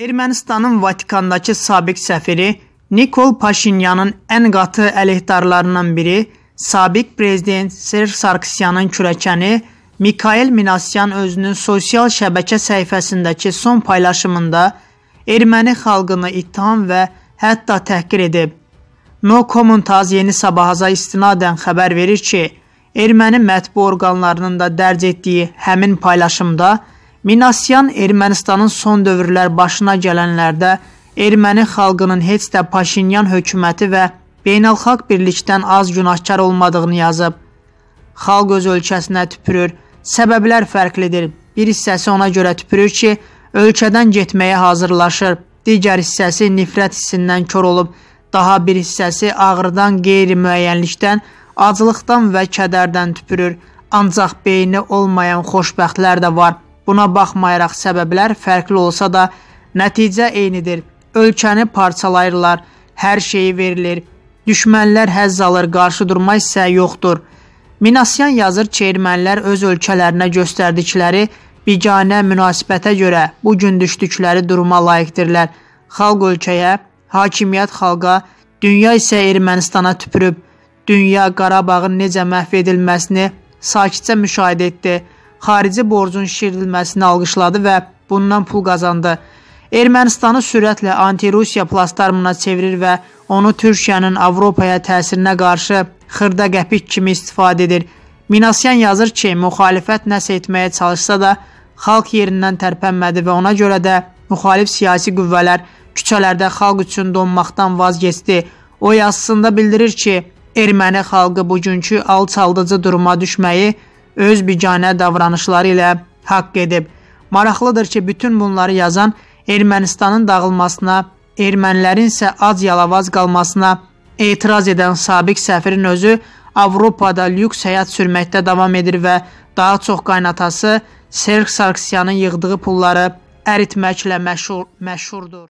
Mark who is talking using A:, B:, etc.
A: Ermənistanın Vatikandakı sabiq səfiri Nikol Paşinyanın ən qatı əleyhdarlarından biri, sabiq prezident Serj Sarkisyanın kürəkəni Mikayel Minasyan özünün sosial şəbəkə səhifəsindəki son paylaşımında erməni xalqını ittiham və hətta təhqir edib. No Kommentaz yeni sabahaza istinadən xəbər verir ki, erməni mətbu orqanlarının da dərc etdiyi həmin paylaşımda Minasyan Ermənistanın son dövrlər başına gələnlərdə erməni xalqının heç də Paşinyan hökuməti və beynəlxalq birlikdən az günahkar olmadığını yazıb. Xalq öz ölkəsinə tüpürür. Səbəblər fərqlidir. Bir hissəsi ona görə tüpürür ki, ölkədən getməyə hazırlaşır. Digər hissəsi nifrət hissindən kör olub. Daha bir hissəsi ağrıdan, qeyri-müəyyənlikdən, acılıqdan və kədərdən tüpürür. Ancaq beyni olmayan xoşbəxtlər də var.'' Buna baxmayaraq səbəblər fərqli olsa da nəticə eynidir. Ölkəni parçalayırlar, hər şeyi verilir. Düşmənlər həzz alır, qarşı durma isə yoxdur. Minasyan yazır ki, ermənilər öz ölkələrinə göstərdikləri biganə münasibətə görə bu gün düşdükləri duruma layiqdirlər. Xalq ölkəyə, hakimiyyət xalqa, dünya isə Ermənistana tüpürüb. Dünya Qarabağın necə məhv edilməsini sakitcə müşahidə etdi xarici borcun şişirilməsini alqışladı və bundan pul qazandı. Ermənistanı sürətlə anti-Rusiya plastarmına çevirir və onu Türkiyənin Avropaya təsirinə qarşı xırda qəpik kimi istifadə edir. Minasyan yazır ki, müxalifət nəsə etməyə çalışsa da, xalq yerindən tərpənmədi və ona görə də müxalif siyasi qüvvələr küçələrdə xalq üçün donmaqdan vaz keçdi. O yazısında bildirir ki, erməni xalqı bugünkü alçaldıcı duruma düşməyi öz biganə davranışları ilə haqq edib. Maraqlıdır ki, bütün bunları yazan Ermənistanın dağılmasına, ermənilərin isə ac yalavaz qalmasına etiraz edən sabiq səfirin özü Avropada lüks həyat sürməkdə davam edir və daha çox qaynatası Serj Sarkisyanın yığdığı pulları əritməklə məşhur məşhurdur.